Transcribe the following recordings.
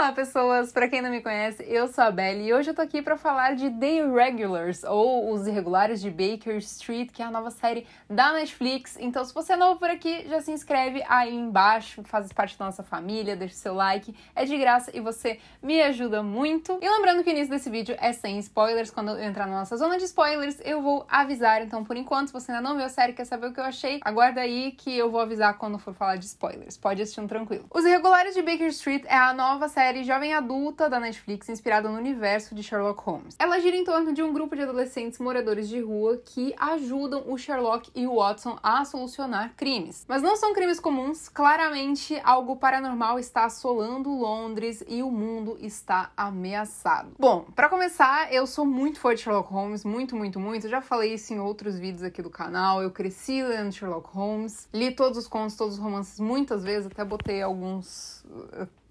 Olá, pessoas! Para quem não me conhece, eu sou a Belle e hoje eu tô aqui para falar de The Irregulars, ou Os Irregulares de Baker Street, que é a nova série da Netflix. Então, se você é novo por aqui, já se inscreve aí embaixo, faz parte da nossa família, deixa seu like, é de graça e você me ajuda muito. E lembrando que o início desse vídeo é sem spoilers, quando eu entrar na nossa zona de spoilers, eu vou avisar. Então, por enquanto, se você ainda não viu a série quer saber o que eu achei, aguarda aí que eu vou avisar quando for falar de spoilers. Pode assistir um tranquilo. Os Irregulares de Baker Street é a nova série série jovem adulta da Netflix inspirada no universo de Sherlock Holmes. Ela gira em torno de um grupo de adolescentes moradores de rua que ajudam o Sherlock e o Watson a solucionar crimes. Mas não são crimes comuns, claramente algo paranormal está assolando Londres e o mundo está ameaçado. Bom, para começar, eu sou muito fã de Sherlock Holmes, muito, muito, muito. Eu já falei isso em outros vídeos aqui do canal. Eu cresci lendo Sherlock Holmes, li todos os contos, todos os romances muitas vezes, até botei alguns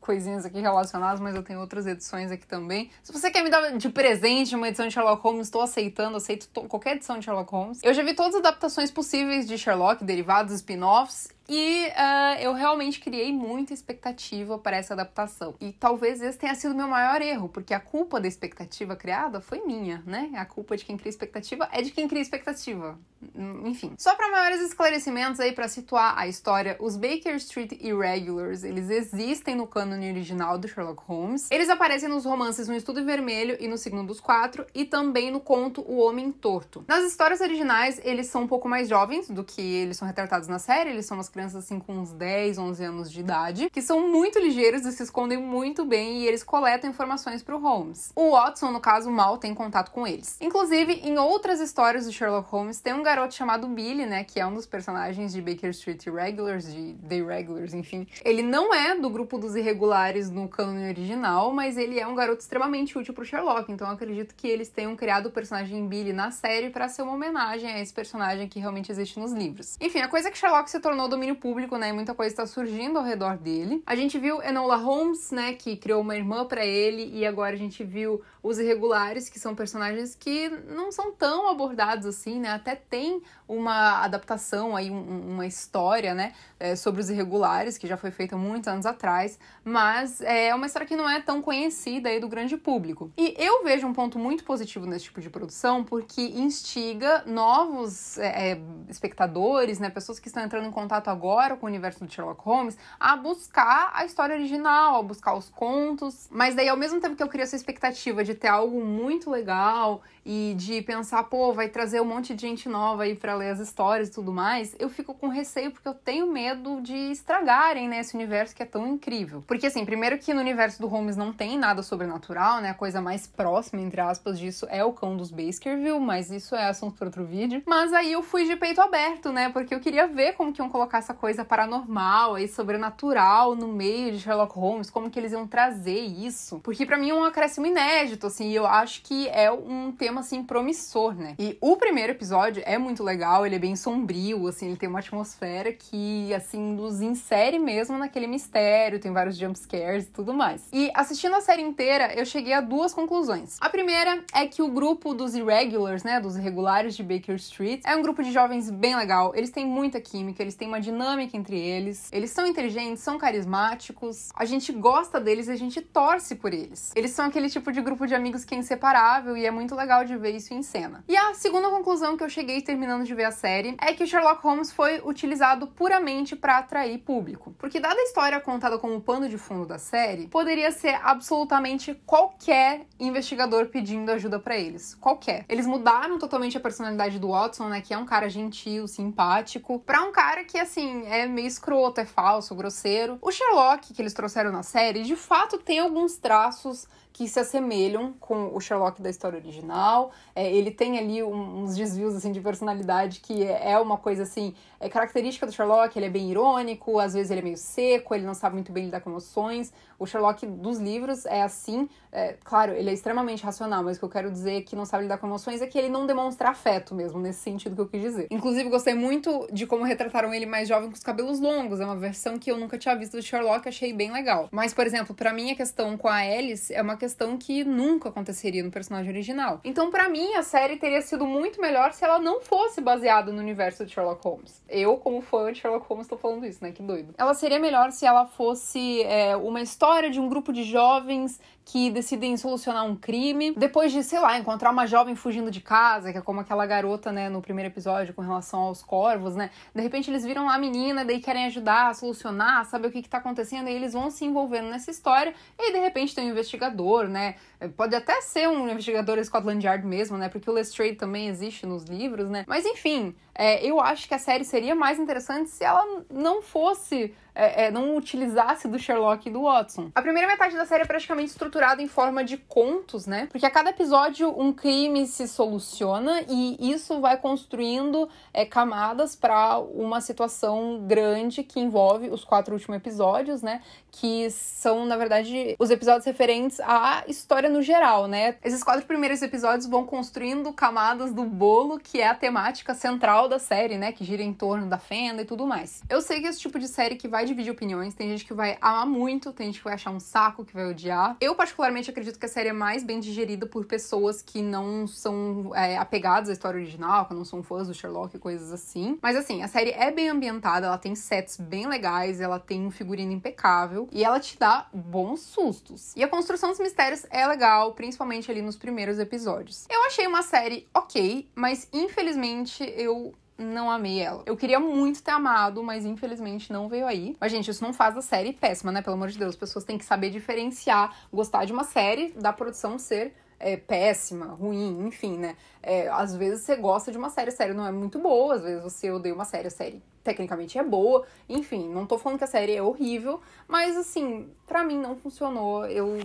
coisinhas aqui relacionadas, mas eu tenho outras edições aqui também. Se você quer me dar de presente uma edição de Sherlock Holmes, estou aceitando, aceito qualquer edição de Sherlock Holmes. Eu já vi todas as adaptações possíveis de Sherlock, derivados, spin-offs, e uh, eu realmente criei muita expectativa para essa adaptação. E talvez esse tenha sido meu maior erro, porque a culpa da expectativa criada foi minha, né? A culpa de quem cria expectativa é de quem cria expectativa. Hum, enfim. Só para maiores esclarecimentos aí, para situar a história, os Baker Street Irregulars, eles existem no cânone original do Sherlock Holmes. Eles aparecem nos romances No Estudo Vermelho e No Signo dos Quatro, e também no conto O Homem Torto. Nas histórias originais, eles são um pouco mais jovens do que eles são retratados na série, eles são umas crianças crianças assim com uns 10, 11 anos de idade, que são muito ligeiros e se escondem muito bem e eles coletam informações para o Holmes. O Watson, no caso, mal tem contato com eles. Inclusive, em outras histórias do Sherlock Holmes, tem um garoto chamado Billy, né, que é um dos personagens de Baker Street Regulars, de The Regulars, enfim. Ele não é do grupo dos irregulares no cânone original, mas ele é um garoto extremamente útil pro Sherlock, então acredito que eles tenham criado o personagem Billy na série para ser uma homenagem a esse personagem que realmente existe nos livros. Enfim, a coisa é que Sherlock se tornou domínio domínio público, né? E muita coisa está surgindo ao redor dele. A gente viu Enola Holmes, né? Que criou uma irmã para ele, e agora a gente viu os irregulares, que são personagens que não são tão abordados assim, né? Até tem uma adaptação, aí, um, uma história, né, é, sobre os irregulares, que já foi feita muitos anos atrás, mas é uma história que não é tão conhecida aí do grande público. E eu vejo um ponto muito positivo nesse tipo de produção, porque instiga novos é, é, espectadores, né, pessoas que estão entrando em contato agora com o universo do Sherlock Holmes, a buscar a história original, a buscar os contos, mas daí ao mesmo tempo que eu crio essa expectativa de ter algo muito legal e de pensar, pô, vai trazer um monte de gente nova aí ler as histórias e tudo mais, eu fico com receio porque eu tenho medo de estragarem, né, esse universo que é tão incrível. Porque, assim, primeiro que no universo do Holmes não tem nada sobrenatural, né, a coisa mais próxima, entre aspas, disso é o cão dos Baskerville, mas isso é assunto para outro vídeo. Mas aí eu fui de peito aberto, né, porque eu queria ver como que iam colocar essa coisa paranormal e sobrenatural no meio de Sherlock Holmes, como que eles iam trazer isso. Porque para mim é um acréscimo inédito, assim, e eu acho que é um tema, assim, promissor, né. E o primeiro episódio é muito legal, legal, ele é bem sombrio, assim, ele tem uma atmosfera que, assim, nos insere mesmo naquele mistério, tem vários jumpscares e tudo mais. E assistindo a série inteira, eu cheguei a duas conclusões. A primeira é que o grupo dos Irregulars, né, dos irregulares de Baker Street, é um grupo de jovens bem legal, eles têm muita química, eles têm uma dinâmica entre eles, eles são inteligentes, são carismáticos, a gente gosta deles e a gente torce por eles. Eles são aquele tipo de grupo de amigos que é inseparável e é muito legal de ver isso em cena. E a segunda conclusão que eu cheguei terminando de ver a série é que Sherlock Holmes foi utilizado puramente para atrair público. Porque, dada a história contada como pano de fundo da série, poderia ser absolutamente qualquer investigador pedindo ajuda para eles. Qualquer. Eles mudaram totalmente a personalidade do Watson, né? Que é um cara gentil, simpático, para um cara que, assim, é meio escroto, é falso, grosseiro. O Sherlock que eles trouxeram na série, de fato, tem alguns traços que se assemelham com o Sherlock da história original. É, ele tem ali um, uns desvios assim de personalidade que é, é uma coisa assim é característica do Sherlock. Ele é bem irônico, às vezes ele é meio seco, ele não sabe muito bem lidar com emoções. O Sherlock dos livros é assim. É, claro, ele é extremamente racional, mas o que eu quero dizer que não sabe lidar com emoções é que ele não demonstra afeto mesmo nesse sentido que eu quis dizer. Inclusive gostei muito de como retrataram ele mais jovem com os cabelos longos. É uma versão que eu nunca tinha visto do Sherlock, achei bem legal. Mas por exemplo, para mim a questão com a Alice é uma questão questão que nunca aconteceria no personagem original. Então, para mim, a série teria sido muito melhor se ela não fosse baseada no universo de Sherlock Holmes. Eu, como fã de Sherlock Holmes, tô falando isso, né? Que doido. Ela seria melhor se ela fosse é, uma história de um grupo de jovens que decidem solucionar um crime, depois de, sei lá, encontrar uma jovem fugindo de casa, que é como aquela garota, né, no primeiro episódio com relação aos corvos, né? De repente eles viram a menina, daí querem ajudar a solucionar, saber o que, que tá acontecendo, e eles vão se envolvendo nessa história, e aí, de repente tem um investigador investigador, né? É, pode até ser um investigador Scotland Yard mesmo, né? Porque o Lestrade também existe nos livros, né? Mas enfim, é, eu acho que a série seria mais interessante se ela não fosse é, é, não utilizasse do Sherlock e do Watson. A primeira metade da série é praticamente estruturada em forma de contos, né? Porque a cada episódio um crime se soluciona e isso vai construindo é, camadas para uma situação grande que envolve os quatro últimos episódios, né? Que são, na verdade, os episódios referentes à história no geral, né? Esses quatro primeiros episódios vão construindo camadas do bolo que é a temática central da série, né, que gira em torno da Fenda e tudo mais. Eu sei que esse tipo de série que vai dividir opiniões, tem gente que vai amar muito, tem gente que vai achar um saco, que vai odiar. Eu, particularmente, acredito que a série é mais bem digerida por pessoas que não são é, apegadas à história original, que não são fãs do Sherlock e coisas assim. Mas, assim, a série é bem ambientada, ela tem sets bem legais, ela tem um figurino impecável e ela te dá bons sustos. E a construção dos mistérios é legal, principalmente ali nos primeiros episódios. Eu achei uma série ok, mas infelizmente eu não amei ela. Eu queria muito ter amado, mas infelizmente não veio aí. Mas, gente, isso não faz a série péssima, né? Pelo amor de Deus, as pessoas têm que saber diferenciar gostar de uma série da produção ser é, péssima, ruim, enfim, né? É, às vezes você gosta de uma série, a série não é muito boa, às vezes você odeia uma série, a série tecnicamente é boa. Enfim, não tô falando que a série é horrível, mas assim, para mim não funcionou. Eu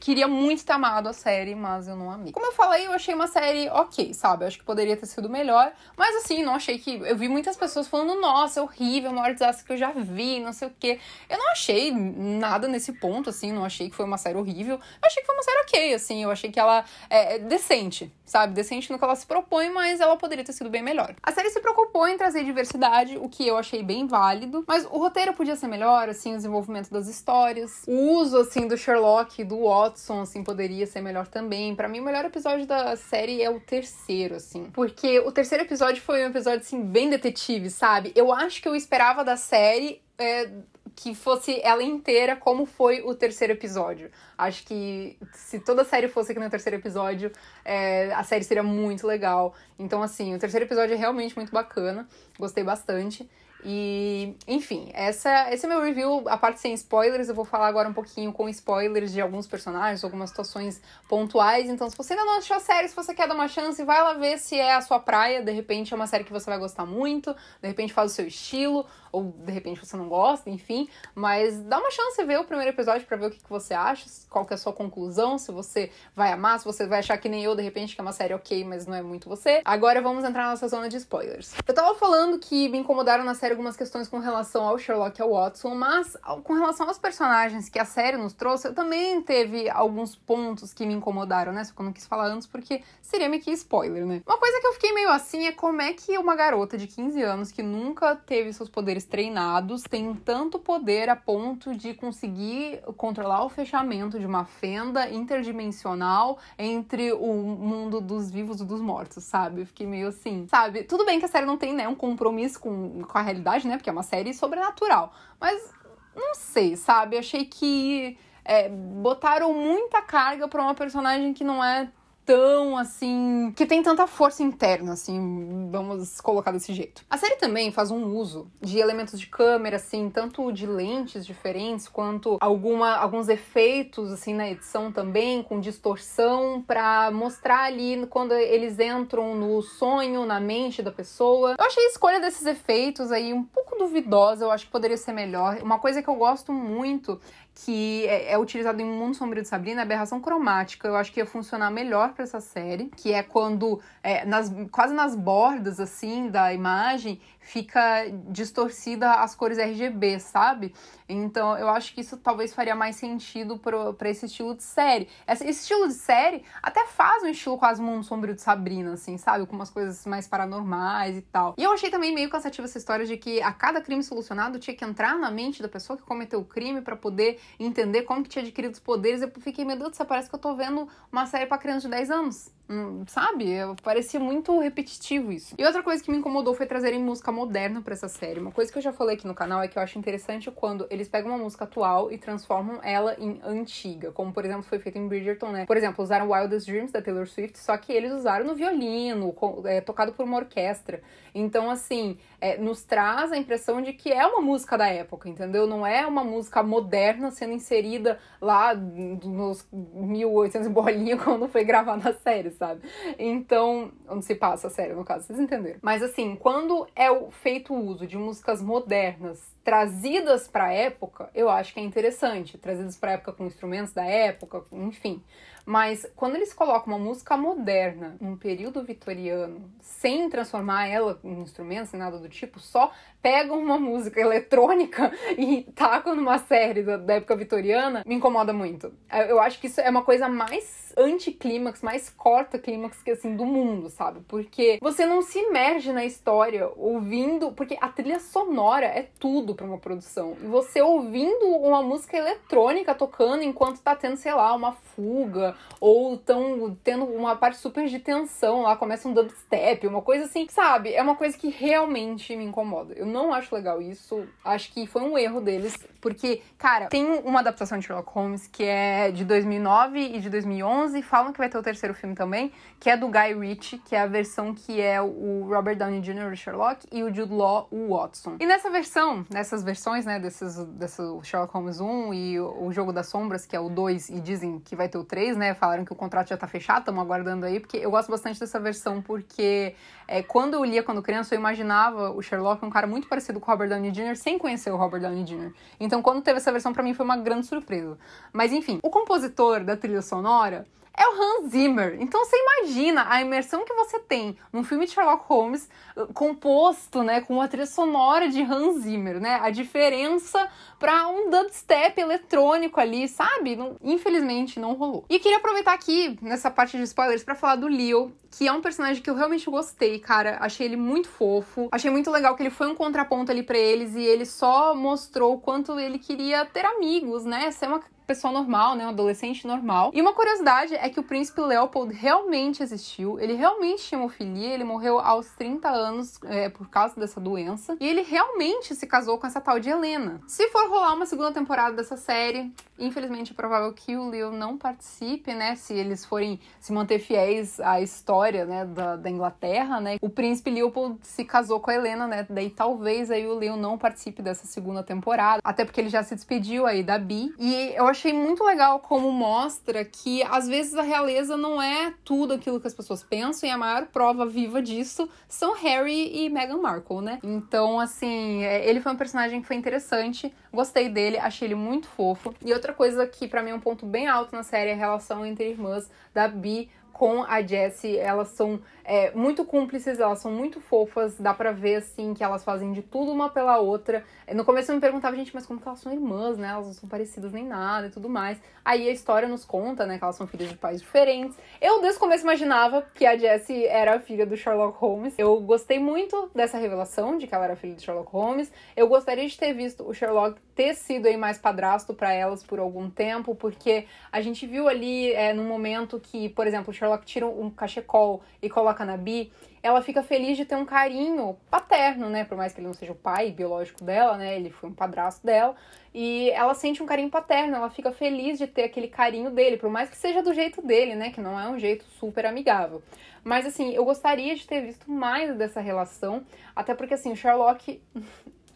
queria muito ter amado a série, mas eu não amei. Como eu falei, eu achei uma série ok, sabe? Eu acho que poderia ter sido melhor, mas assim, não achei que. Eu vi muitas pessoas falando, nossa, é horrível, o maior desastre que eu já vi, não sei o quê. Eu não achei nada nesse ponto, assim, não achei que foi uma série horrível. Eu achei que foi uma série ok, assim, eu achei que ela é decente, sabe? Decente no que ela se propõe, mas ela poderia ter sido bem melhor. A série se preocupou em trazer diversidade, o que eu achei bem válido, mas o roteiro podia ser melhor, assim, o desenvolvimento das histórias, o uso, assim, do Sherlock, do Watson, assim, poderia ser melhor também. Para mim, o melhor episódio da série é o terceiro, assim, porque o terceiro episódio foi um episódio, assim, bem detetive, sabe? Eu acho que eu esperava da série é, que fosse ela inteira como foi o terceiro episódio. Acho que se toda a série fosse aqui no terceiro episódio, é, a série seria muito legal. Então, assim, o terceiro episódio é realmente muito bacana, gostei bastante. E, enfim, essa, esse é meu review, a parte sem spoilers, eu vou falar agora um pouquinho com spoilers de alguns personagens, algumas situações pontuais, então se você ainda não assistiu a série, se você quer dar uma chance, vai lá ver se é a sua praia, de repente é uma série que você vai gostar muito, de repente faz o seu estilo, ou de repente você não gosta, enfim, mas dá uma chance ver o primeiro episódio para ver o que, que você acha, qual que é a sua conclusão, se você vai amar, se você vai achar que nem eu, de repente, que é uma série ok, mas não é muito você. Agora vamos entrar na nossa zona de spoilers. Eu tava falando que me incomodaram na série algumas questões com relação ao Sherlock e ao Watson, mas com relação aos personagens que a série nos trouxe, eu também teve alguns pontos que me incomodaram, né? Só que eu não quis falar antes porque seria meio que spoiler, né? Uma coisa que eu fiquei meio assim é como é que uma garota de 15 anos que nunca teve seus poderes treinados tem tanto poder a ponto de conseguir controlar o fechamento de uma fenda interdimensional entre o mundo dos vivos e dos mortos, sabe? Eu fiquei meio assim, sabe? Tudo bem que a série não tem, né, um compromisso com, com a realidade realidade, né? Porque é uma série sobrenatural. Mas não sei, sabe? Achei que é, botaram muita carga para uma personagem que não é tão assim. que tem tanta força interna, assim, vamos colocar desse jeito. A série também faz um uso de elementos de câmera, assim, tanto de lentes diferentes quanto alguma, alguns efeitos, assim, na edição também, com distorção, para mostrar ali quando eles entram no sonho, na mente da pessoa. Eu achei a escolha desses efeitos aí um pouco duvidosa, eu acho que poderia ser melhor. Uma coisa que eu gosto muito que é, é, utilizado em Mundo Sombrio de Sabrina, aberração cromática. Eu acho que ia funcionar melhor para essa série, que é quando, é, nas, quase nas bordas, assim, da imagem, fica distorcida as cores RGB, sabe? Então, eu acho que isso talvez faria mais sentido para esse estilo de série. Esse, esse estilo de série até faz um estilo quase Mundo Sombrio de Sabrina, assim, sabe? Com umas coisas mais paranormais e tal. E eu achei também meio cansativa essa história de que a cada crime solucionado tinha que entrar na mente da pessoa que cometeu o crime para poder entender como que tinha adquirido os poderes, eu fiquei, meu Deus, isso parece que eu tô vendo uma série para criança de 10 anos. Hum, sabe? Eu, parecia muito repetitivo isso. E outra coisa que me incomodou foi trazerem música moderna para essa série. Uma coisa que eu já falei aqui no canal é que eu acho interessante quando eles pegam uma música atual e transformam ela em antiga, como por exemplo foi feito em Bridgerton, né? Por exemplo, usaram Wildest Dreams da Taylor Swift, só que eles usaram no violino, é, tocado por uma orquestra. Então, assim, é, nos traz a impressão de que é uma música da época, entendeu? Não é uma música moderna sendo inserida lá nos 1800 bolinhas quando foi gravada a série, sabe? Então, onde se passa, sério, no caso, vocês entenderam. Mas assim, quando é feito uso de músicas modernas trazidas para época, eu acho que é interessante, trazidas para época com instrumentos da época, enfim. Mas quando eles colocam uma música moderna num período vitoriano, sem transformar ela em instrumentos, e nada do tipo, só pegam uma música eletrônica e tacam numa série da, da época vitoriana, me incomoda muito. Eu acho que isso é uma coisa mais anticlímax, mais corta clímax que assim do mundo, sabe? Porque você não se imerge na história ouvindo, porque a trilha sonora é tudo para uma produção. E você ouvindo uma música eletrônica tocando enquanto tá tendo, sei lá, uma fuga ou tão tendo uma parte super de tensão lá, começa um dubstep, uma coisa assim, sabe? É uma coisa que realmente me incomoda. Eu não acho legal isso. Acho que foi um erro deles, porque, cara, tem uma adaptação de Sherlock Holmes que é de 2009 e de 2011 e falam que vai ter o terceiro filme também, que é do Guy Ritchie, que é a versão que é o Robert Downey Jr. o Sherlock e o Jude Law o Watson. E nessa versão, nessas versões, né, desses, desses Sherlock Holmes 1 e o Jogo das Sombras, que é o 2 e dizem que vai ter o 3, né, falaram que o contrato já tá fechado, estamos aguardando aí, porque eu gosto bastante dessa versão porque é, quando eu lia quando criança, eu imaginava o Sherlock um cara muito parecido com o Robert Downey Jr. sem conhecer o Robert Downey Jr. Então, quando teve essa versão, para mim foi uma grande surpresa. Mas enfim, o compositor da trilha sonora é o Hans Zimmer. Então você imagina a imersão que você tem num filme de Sherlock Holmes eh, composto, né, com a trilha sonora de Hans Zimmer, né? A diferença para um dubstep eletrônico ali, sabe? Não, infelizmente não rolou. E queria aproveitar aqui nessa parte de spoilers para falar do Leo, que é um personagem que eu realmente gostei, cara. Achei ele muito fofo. Achei muito legal que ele foi um contraponto ali para eles e ele só mostrou o quanto ele queria ter amigos, né? Ser uma pessoa normal, né? Um adolescente normal. E uma curiosidade é que o príncipe Leopold realmente existiu, ele realmente tinha hemofilia, ele morreu aos 30 anos é, por causa dessa doença, e ele realmente se casou com essa tal de Helena. Se for rolar uma segunda temporada dessa série, infelizmente é provável que o Leo não participe, né? Se eles forem se manter fiéis à história, né, da, da Inglaterra, né? O príncipe Leopold se casou com a Helena, né? Daí talvez aí o Leo não participe dessa segunda temporada, até porque ele já se despediu aí da Bi. E eu acho achei muito legal como mostra que às vezes a realeza não é tudo aquilo que as pessoas pensam, e a maior prova viva disso são Harry e Meghan Markle, né? Então, assim, é, ele foi um personagem que foi interessante, gostei dele, achei ele muito fofo. E outra coisa que para mim é um ponto bem alto na série é a relação entre irmãs da Bi com a Jessie, elas são é, muito cúmplices, elas são muito fofas, dá pra ver, assim, que elas fazem de tudo uma pela outra. É, no começo eu me perguntava, gente, mas como que elas são irmãs, né? Elas não são parecidas nem nada e tudo mais. Aí a história nos conta, né, que elas são filhas de pais diferentes. Eu, desde o começo, imaginava que a Jessie era a filha do Sherlock Holmes. Eu gostei muito dessa revelação de que ela era filha do Sherlock Holmes. Eu gostaria de ter visto o Sherlock ter sido aí mais padrasto para elas por algum tempo, porque a gente viu ali, é, num momento que, por exemplo, o Sherlock ela tira um cachecol e coloca na Bi, ela fica feliz de ter um carinho paterno, né? Por mais que ele não seja o pai biológico dela, né? Ele foi um padrasto dela. E ela sente um carinho paterno, ela fica feliz de ter aquele carinho dele, por mais que seja do jeito dele, né? Que não é um jeito super amigável. Mas assim, eu gostaria de ter visto mais dessa relação, até porque assim, o Sherlock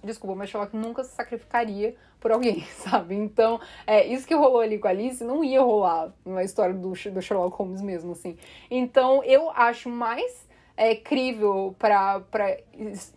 desculpa, mas Sherlock nunca se sacrificaria por alguém, sabe? Então, é, isso que rolou ali com a Alice não ia rolar na história do, do Sherlock Holmes mesmo, assim. Então, eu acho mais é, crível para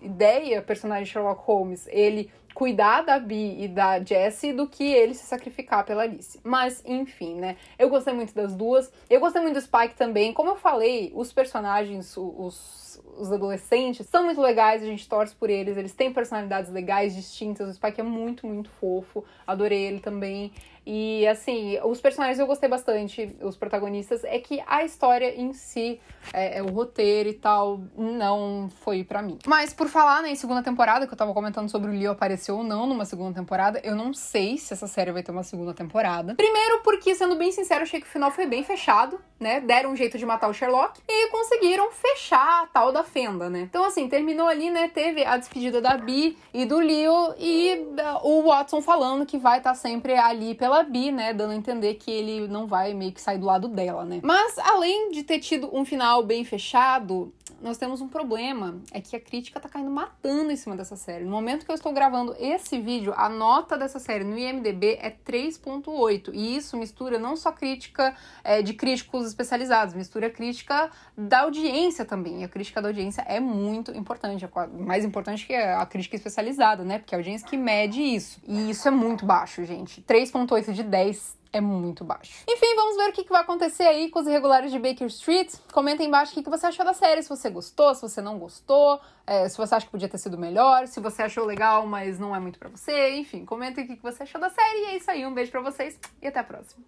ideia personagem Sherlock Holmes ele cuidar da Bi e da Jessie do que ele se sacrificar pela Alice. Mas, enfim, né? Eu gostei muito das duas. Eu gostei muito do Spike também. Como eu falei, os personagens, os, os adolescentes, são muito legais, a gente torce por eles. Eles têm personalidades legais, distintas. O Spike é muito, muito fofo. Adorei ele também. E assim, os personagens eu gostei bastante, os protagonistas, é que a história em si, é, é o roteiro e tal, não foi para mim. Mas por falar né, em segunda temporada, que eu tava comentando sobre o Leo apareceu ou não numa segunda temporada, eu não sei se essa série vai ter uma segunda temporada. Primeiro, porque, sendo bem sincero, achei que o final foi bem fechado, né? Deram um jeito de matar o Sherlock e conseguiram fechar a tal da fenda, né? Então, assim, terminou ali, né? Teve a despedida da Bee e do Leo e uh, o Watson falando que vai estar tá sempre ali pela a Bi, né? Dando a entender que ele não vai meio que sair do lado dela, né? Mas além de ter tido um final bem fechado, nós temos um problema. É que a crítica tá caindo matando em cima dessa série. No momento que eu estou gravando esse vídeo, a nota dessa série no IMDB é 3.8. E isso mistura não só crítica é, de críticos especializados, mistura crítica da audiência também. E a crítica da audiência é muito importante. É mais importante que a crítica especializada, né? Porque é a audiência que mede isso. E isso é muito baixo, gente. 3.8 coisa de 10 é muito baixo. Enfim, vamos ver o que vai acontecer aí com os irregulares de Baker Street. Comenta aí embaixo o que você achou da série, se você gostou, se você não gostou, é, se você acha que podia ter sido melhor, se você achou legal, mas não é muito para você. Enfim, comenta aí o que você achou da série. E é isso aí, um beijo para vocês e até a próxima.